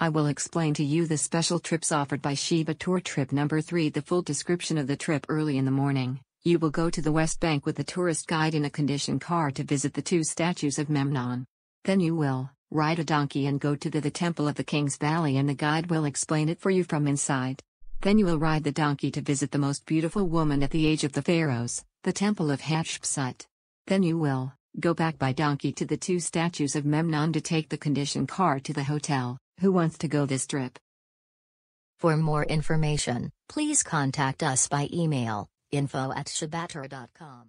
I will explain to you the special trips offered by Shiva Tour Trip number 3 the full description of the trip early in the morning. You will go to the West Bank with the tourist guide in a conditioned car to visit the two statues of Memnon. Then you will ride a donkey and go to the, the Temple of the King's Valley and the guide will explain it for you from inside. Then you will ride the donkey to visit the most beautiful woman at the age of the pharaohs, the Temple of Hatshepsut. Then you will go back by donkey to the two statues of Memnon to take the conditioned car to the hotel. Who wants to go this trip? For more information, please contact us by email, info at shabatera.com.